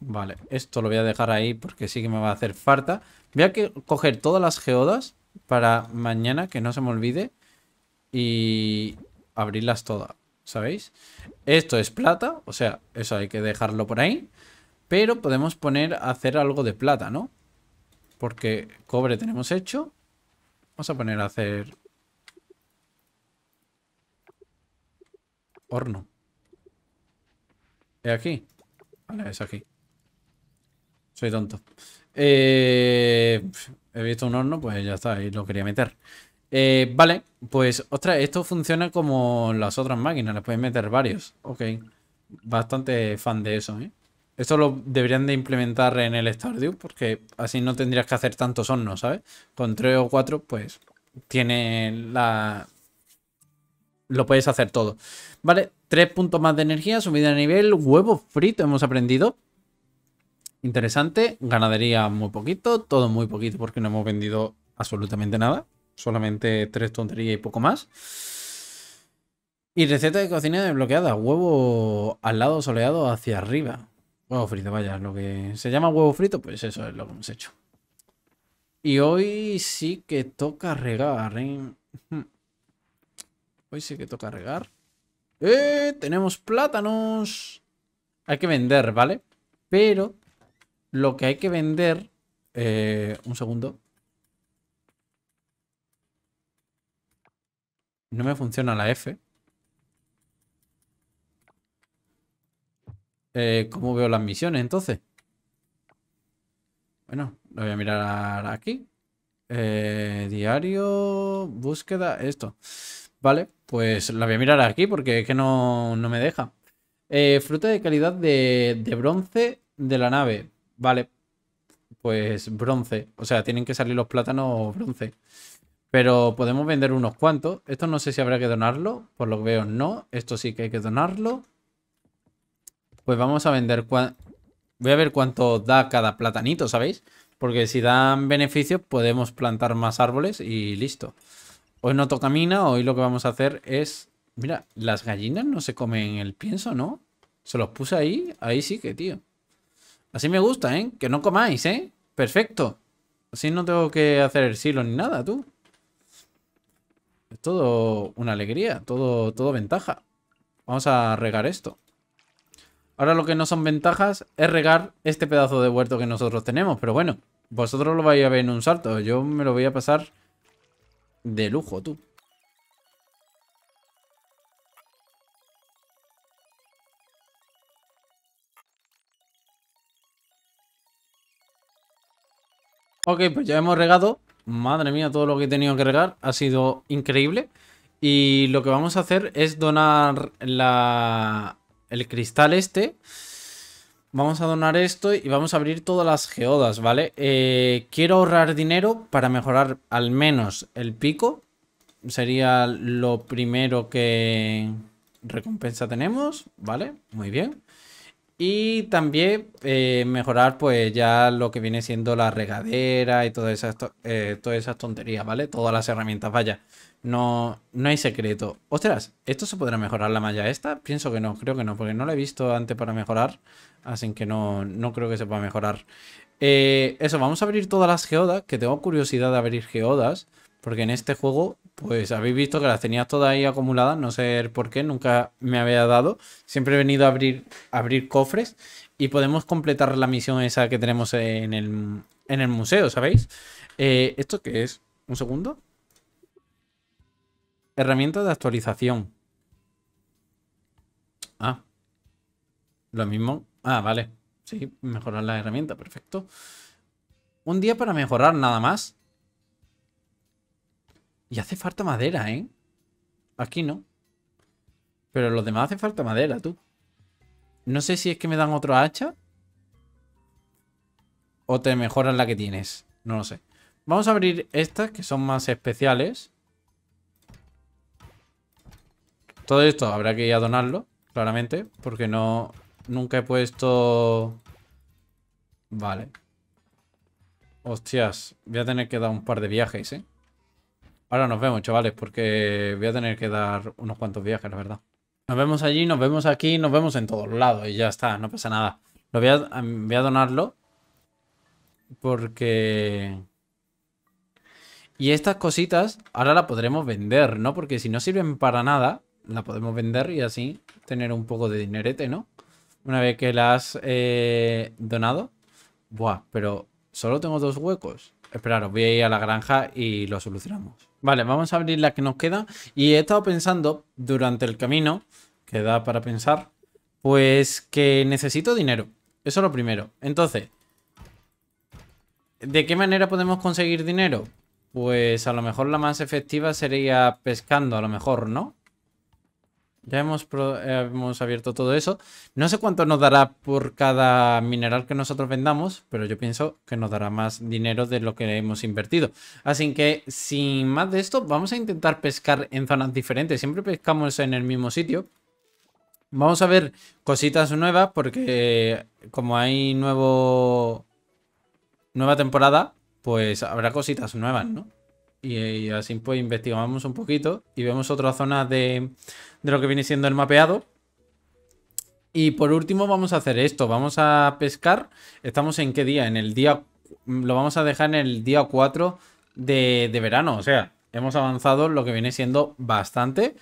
Vale, esto lo voy a dejar ahí porque sí que me va a hacer falta. Voy a coger todas las geodas para mañana, que no se me olvide. Y abrirlas todas, ¿sabéis? Esto es plata, o sea, eso hay que dejarlo por ahí. Pero podemos poner a hacer algo de plata, ¿no? Porque cobre tenemos hecho. Vamos a poner a hacer Horno. ¿Es aquí? Vale, es aquí. Soy tonto. Eh, he visto un horno, pues ya está, ahí lo quería meter. Eh, vale, pues, ostras, esto funciona como las otras máquinas, Le puedes meter varios. Ok, bastante fan de eso, ¿eh? Esto lo deberían de implementar en el Stardew, porque así no tendrías que hacer tantos hornos, ¿sabes? Con tres o cuatro, pues, tiene la, lo puedes hacer todo. Vale, tres puntos más de energía, subida de nivel, huevo frito hemos aprendido. Interesante, ganadería muy poquito, todo muy poquito porque no hemos vendido absolutamente nada. Solamente tres tonterías y poco más. Y receta de cocina desbloqueada, huevo al lado soleado hacia arriba. Huevo frito, vaya, lo que se llama huevo frito, pues eso es lo que hemos hecho. Y hoy sí que toca regar. ¿eh? Hmm. Hoy sí que toca regar. ¡Eh! Tenemos plátanos. Hay que vender, ¿vale? Pero lo que hay que vender... Eh, un segundo. No me funciona la F. Eh, ¿Cómo veo las misiones entonces? Bueno, lo voy a mirar aquí. Eh, diario, búsqueda, esto. Vale, pues la voy a mirar aquí porque es que no, no me deja. Eh, fruta de calidad de, de bronce de la nave. Vale, pues bronce. O sea, tienen que salir los plátanos bronce. Pero podemos vender unos cuantos. Esto no sé si habrá que donarlo. Por lo que veo, no. Esto sí que hay que donarlo. Pues vamos a vender... Voy a ver cuánto da cada platanito, ¿sabéis? Porque si dan beneficios podemos plantar más árboles y listo. Hoy no toca mina, hoy lo que vamos a hacer es... Mira, las gallinas no se comen el pienso, ¿no? Se los puse ahí, ahí sí que, tío. Así me gusta, ¿eh? Que no comáis, ¿eh? Perfecto. Así no tengo que hacer el silo ni nada, tú. Es todo una alegría, todo, todo ventaja. Vamos a regar esto. Ahora lo que no son ventajas es regar este pedazo de huerto que nosotros tenemos. Pero bueno, vosotros lo vais a ver en un salto. Yo me lo voy a pasar de lujo, tú. Ok, pues ya hemos regado. Madre mía, todo lo que he tenido que regar ha sido increíble. Y lo que vamos a hacer es donar el cristal este Vamos a donar esto y vamos a abrir todas las geodas, ¿vale? Eh, quiero ahorrar dinero para mejorar al menos el pico. Sería lo primero que recompensa tenemos, ¿vale? Muy bien. Y también eh, mejorar pues ya lo que viene siendo la regadera y todas esas eh, tonterías, ¿vale? Todas las herramientas, vaya. No, no hay secreto. Ostras, ¿esto se podrá mejorar la malla esta? Pienso que no, creo que no, porque no la he visto antes para mejorar. Así que no, creo que se pueda mejorar. Eh, eso, vamos a abrir todas las geodas, que tengo curiosidad de abrir geodas. Porque en este juego, pues habéis visto que las tenía todas ahí acumuladas, no sé por qué, nunca me había dado. Siempre he venido a abrir, abrir cofres y podemos completar la misión esa que tenemos en el, museo, ¿sabéis? Eh, ¿Esto qué es? ¿Un segundo? Herramientas de actualización. Ah. Lo mismo. Ah, vale. Sí, mejorar la herramienta. Perfecto. Un día para mejorar nada más. Y hace falta madera, ¿eh? Aquí no. Pero los demás hace falta madera, tú. No sé si es que me dan otro hacha. O te mejoran la que tienes. No lo sé. Vamos a abrir estas, que son más especiales. Todo esto habrá que ir a donarlo, claramente, porque no... Nunca he puesto... Vale. Hostias, voy a tener que dar un par de viajes, ¿eh? Ahora nos vemos, chavales, porque voy a tener que dar unos cuantos viajes, la verdad. Nos vemos allí, nos vemos aquí, nos vemos en todos lados y ya está, no pasa nada. Lo voy em, voy a donarlo porque... Y estas cositas ahora las podremos vender, ¿no? Porque si no sirven para nada, la podemos vender y así tener un poco de dinerete, ¿no? Una vez que la has eh, donado. Buah, pero solo tengo dos huecos. Esperaros, voy a ir a la granja y lo solucionamos. Vale, vamos a abrir la que nos queda. Y he estado pensando durante el camino, que da para pensar, pues que necesito dinero. Eso es lo primero. Entonces, ¿de qué manera podemos conseguir dinero? Pues a lo mejor la más efectiva sería pescando, a lo mejor, ¿no? Ya hemos, hemos abierto todo eso. No sé cuánto nos dará por cada mineral que nosotros vendamos, pero yo pienso que nos dará más dinero de lo que hemos invertido. Así que, sin más de esto, vamos a intentar pescar en zonas diferentes. Siempre pescamos en el mismo sitio. Vamos a ver cositas nuevas porque como hay nuevo... Nueva temporada, pues habrá cositas nuevas, ¿no? y, así pues investigamos un poquito y vemos otra zona de, lo que viene siendo el mapeado. Y por último vamos a hacer esto, vamos a pescar, estamos en qué día, en el día, lo vamos a dejar en el día 4 de, verano, o sea, hemos avanzado lo que viene siendo bastante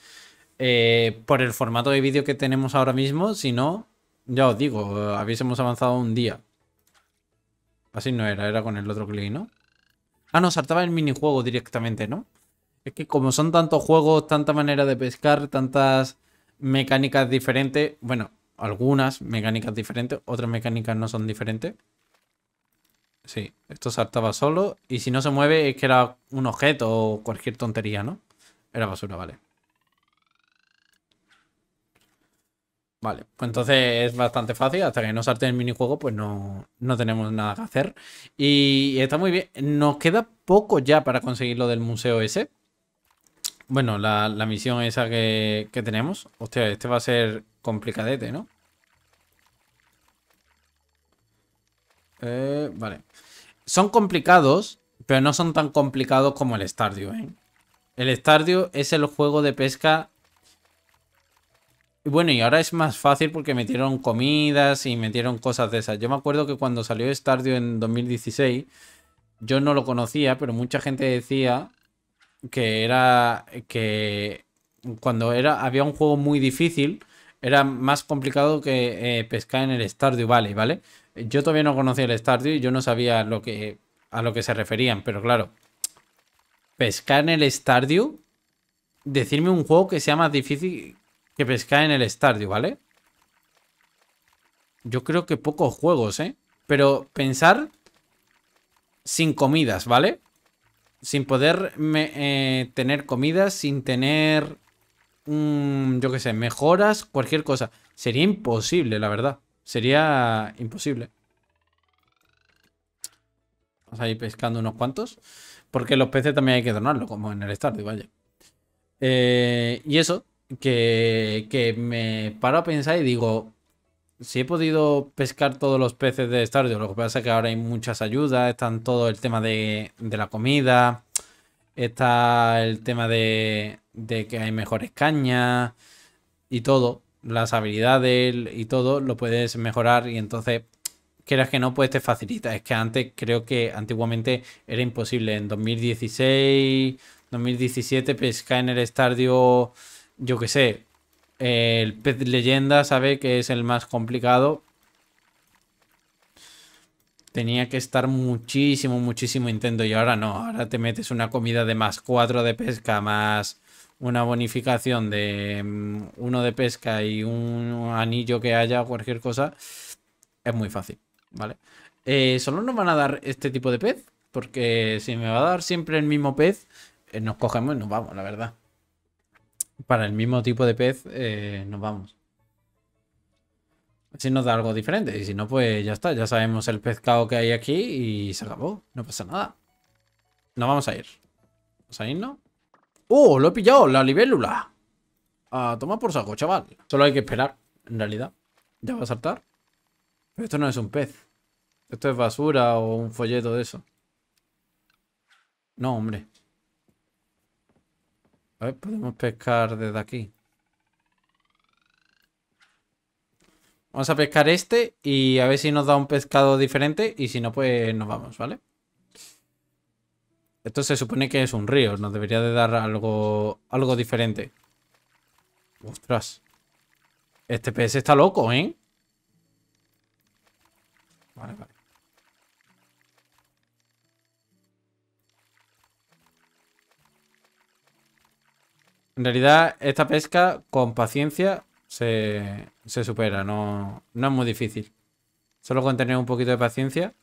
eh, por el formato de vídeo que tenemos ahora mismo, si no, ya os digo, habíamos avanzado un día. Así no era, era con el otro clic, ¿no? Ah, no, saltaba el minijuego directamente, ¿no? Es que como son tantos juegos, tanta manera de pescar, tantas mecánicas diferentes, bueno, algunas mecánicas diferentes, otras mecánicas no son diferentes. Sí, esto saltaba solo y si no se mueve es que era un objeto o cualquier tontería, ¿no? Era basura, vale. Vale, pues entonces es bastante fácil. Hasta que no salte el minijuego, pues no, tenemos nada que hacer. Y está muy bien. Nos queda poco ya para conseguir lo del museo ese. Bueno, la, misión esa que, que tenemos. Hostia, este va a ser complicadete, ¿no? Eh, vale. Son complicados, pero no son tan complicados como el estadio ¿eh? El estadio es el juego de pesca bueno, y ahora es más fácil porque metieron comidas y metieron cosas de esas. Yo me acuerdo que cuando salió Stardew en 2016, yo no lo conocía, pero mucha gente decía que era que cuando era había un juego muy difícil, era más complicado que eh, pescar en el Stardew Valley, ¿vale? Yo todavía no conocía el Stardew y yo no sabía lo que, a lo que se referían, pero claro, pescar en el Stardew, decirme un juego que sea más difícil que pescar en el estadio, ¿vale? Yo creo que pocos juegos, ¿eh? Pero pensar sin comidas, ¿vale? Sin poder eh, tener comidas, sin tener, mm, yo qué sé, mejoras, cualquier cosa. Sería imposible, la verdad. Sería imposible. Vamos a ir pescando unos cuantos. Porque los peces también hay que donarlo, como en el estadio, vaya. Eh, y eso, que, me paro a pensar y digo, si he podido pescar todos los peces de estadio, lo que pasa es que ahora hay muchas ayudas, están todo el tema de, la comida, está el tema de, que hay mejores cañas y todo, las habilidades y todo lo puedes mejorar y entonces creas que no, pues te facilita. Es que antes creo que antiguamente era imposible, en 2016, 2017 pescar en el estadio yo qué sé, el pez leyenda sabe que es el más complicado. Tenía que estar muchísimo, muchísimo intento y ahora no. Ahora te metes una comida de más 4 de pesca, más una bonificación de mm, uno de pesca y un anillo que haya cualquier cosa. Es muy fácil, ¿vale? Eh, solo nos van a dar este tipo de pez, porque si me va a dar siempre el mismo pez, eh, nos cogemos y nos vamos, la verdad para el mismo tipo de pez eh, nos vamos. Si nos da algo diferente. Y si no, pues ya está. Ya sabemos el pescado que hay aquí y se acabó. No pasa nada. Nos vamos a ir. Vamos a no? ¡Oh! Lo he pillado. La libélula. A tomar por saco, chaval. Solo hay que esperar, en realidad. Ya va a saltar. Pero esto no es un pez. Esto es basura o un folleto de eso. No, hombre. A ver, podemos pescar desde aquí. Vamos a pescar este y a ver si nos da un pescado diferente y si no, pues nos vamos, ¿vale? Esto se supone que es un río, nos debería de dar algo, algo diferente. Ostras. Este pez está loco, ¿eh? Vale, vale. En realidad, esta pesca con paciencia se, supera, no, es muy difícil. Solo con tener un poquito de paciencia.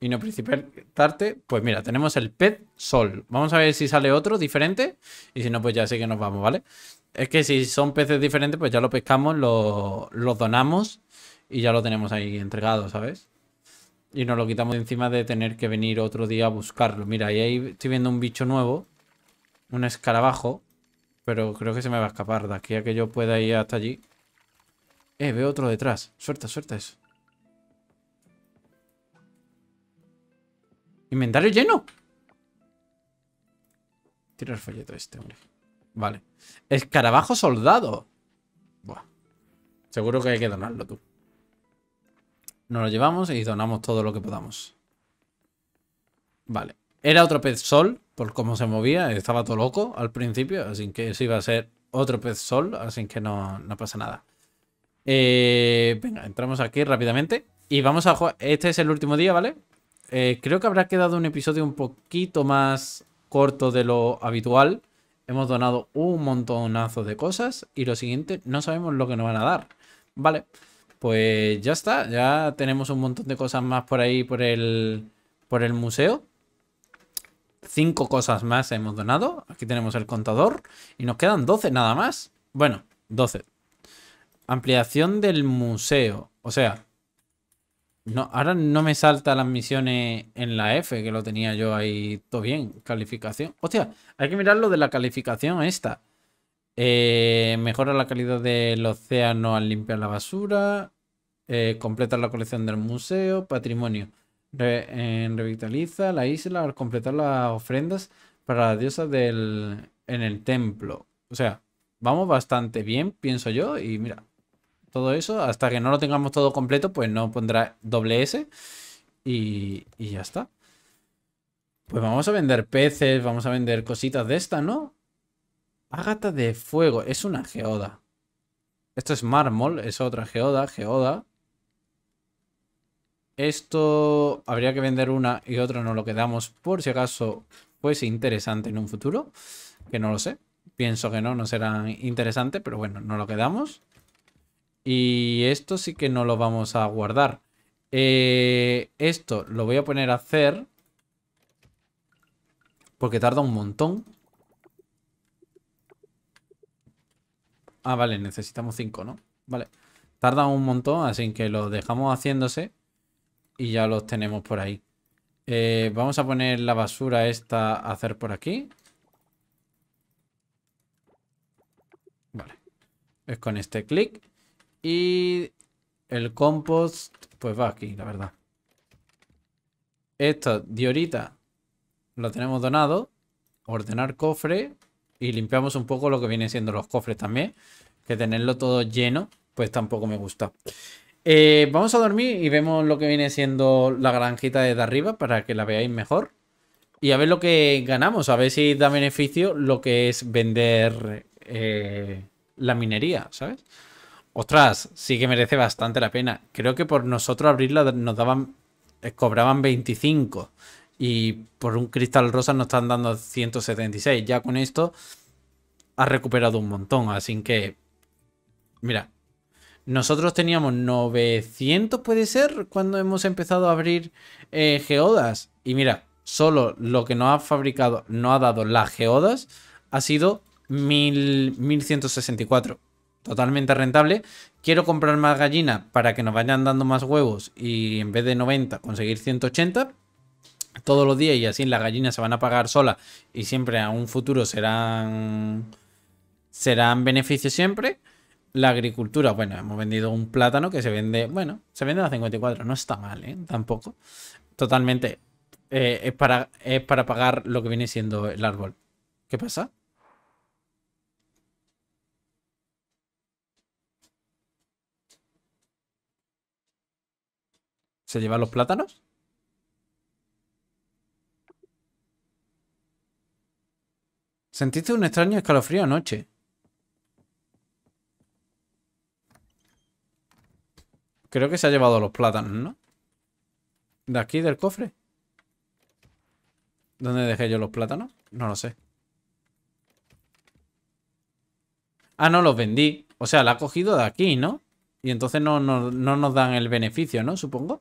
Y no precipitarte. Pues mira, tenemos el pez sol. Vamos a ver si sale otro diferente. Y si no, pues ya sé que nos vamos, ¿vale? Es que si son peces diferentes, pues ya lo pescamos, lo, lo donamos y ya lo tenemos ahí entregado, ¿sabes? y nos lo quitamos encima de tener que venir otro día a buscarlo. Mira, ahí estoy viendo un bicho nuevo, un escarabajo, pero creo que se me va a escapar de aquí a que yo pueda ir hasta allí. Eh, veo otro detrás. Suerte, suelta eso. Inventario lleno. Tira el folleto este, hombre. Vale. Escarabajo soldado. Buah. Seguro que hay que donarlo tú. Nos lo llevamos y donamos todo lo que podamos. Vale. Era otro pez sol, por cómo se movía. Estaba todo loco al principio, así que eso iba a ser otro pez sol, así que no, pasa nada. Eh, venga, entramos aquí rápidamente. Y vamos a jugar. Este es el último día, ¿vale? Eh, creo que habrá quedado un episodio un poquito más corto de lo habitual. Hemos donado un montonazo de cosas y lo siguiente no sabemos lo que nos van a dar. Vale. Pues ya está, ya tenemos un montón de cosas más por ahí, por el, por el museo. Cinco cosas más hemos donado. Aquí tenemos el contador. Y nos quedan 12 nada más. Bueno, 12. Ampliación del museo. O sea, no, ahora no me salta las misiones en la F, que lo tenía yo ahí todo bien. Calificación. Hostia, hay que mirar lo de la calificación esta. Eh, mejora la calidad del océano al limpiar la basura. Eh, completa la colección del museo. Patrimonio. revitaliza la isla al completar las ofrendas para la diosa del, en el templo. O sea, vamos bastante bien, pienso yo. Y mira, todo eso, hasta que no lo tengamos todo completo, pues no pondrá doble S. Y, y ya está. Pues vamos a vender peces, vamos a vender cositas de esta, ¿no? Ágata de fuego. Es una geoda. Esto es mármol. Es otra geoda. Geoda. Esto habría que vender una y otra no lo quedamos por si acaso fuese interesante en un futuro. Que no lo sé. Pienso que no, no será interesante, pero bueno, no lo quedamos. Y esto sí que no lo vamos a guardar. Eh, esto lo voy a poner a hacer. Porque tarda un montón. Ah, vale, necesitamos 5, ¿no? Vale. Tarda un montón, así que lo dejamos haciéndose y ya los tenemos por ahí. Eh, vamos a poner la basura esta a hacer por aquí. Vale. Es con este clic. Y el compost, pues va aquí, la verdad. Esto, diorita, lo tenemos donado. Ordenar cofre y limpiamos un poco lo que vienen siendo los cofres también, que tenerlo todo lleno, pues tampoco me gusta. Eh, vamos a dormir y vemos lo que viene siendo la granjita desde arriba para que la veáis mejor. Y a ver lo que ganamos, a ver si da beneficio lo que es vender eh, la minería, ¿sabes? Ostras, sí que merece bastante la pena. Creo que por nosotros abrirla nos daban, cobraban 25 y por un cristal rosa nos están dando 176. Ya con esto ha recuperado un montón, así que... Mira, nosotros teníamos 900, puede ser, cuando hemos empezado a abrir eh, geodas. Y mira, solo lo que nos ha fabricado, no ha dado las geodas, ha sido 1164. Totalmente rentable. Quiero comprar más gallinas para que nos vayan dando más huevos y en vez de 90 conseguir 180, todos los días y así las gallinas se van a pagar solas y siempre a un futuro serán serán beneficios siempre. La agricultura, bueno, hemos vendido un plátano que se vende, bueno, se vende a 54, no está mal, ¿eh? Tampoco. Totalmente. Eh, es, para, es para pagar lo que viene siendo el árbol. ¿Qué pasa? ¿Se llevan los plátanos? Sentiste un extraño escalofrío anoche. Creo que se ha llevado los plátanos, ¿no? ¿De aquí, del cofre? ¿Dónde dejé yo los plátanos? No lo sé. Ah, no, los vendí. O sea, la ha cogido de aquí, ¿no? Y entonces no, no, no nos dan el beneficio, ¿no? Supongo.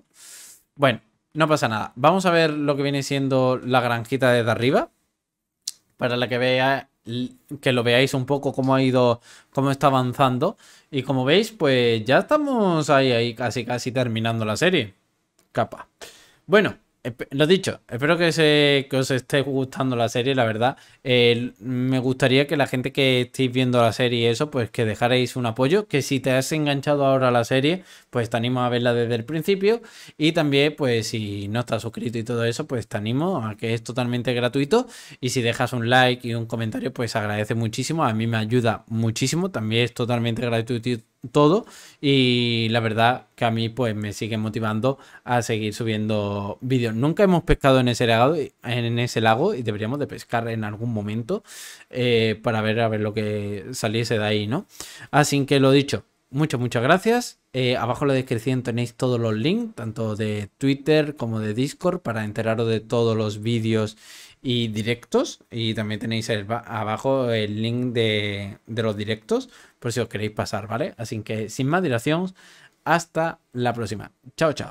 Bueno, no pasa nada. Vamos a ver lo que viene siendo la granjita desde arriba para la que vea que lo veáis un poco cómo ha ido, cómo está avanzando. Y como veis, pues ya estamos ahí, ahí casi, casi terminando la serie. Capa. Bueno, lo dicho, espero que, se, os esté gustando la serie, la verdad. me gustaría que la gente que estéis viendo la serie y eso, pues que dejaréis un apoyo. Que si te has enganchado ahora a la serie, pues te animo a verla desde el principio. Y también, pues si no estás suscrito y todo eso, pues te animo a que es totalmente gratuito. Y si dejas un like y un comentario, pues agradece muchísimo. A mí me ayuda muchísimo. También es totalmente gratuito todo y la verdad que a mí pues me sigue motivando a seguir subiendo vídeos. Nunca hemos pescado en ese lago, en ese lago y deberíamos de pescar en algún momento eh, para ver a ver lo que saliese de ahí, ¿no? Así que lo dicho, muchas, muchas gracias. Eh, abajo en la descripción tenéis todos los links, tanto de Twitter como de Discord, para enteraros de todos los vídeos y directos. Y también tenéis abajo el link de los directos por si os queréis pasar, ¿vale? Así que sin más dilación, hasta la próxima. Chao, chao.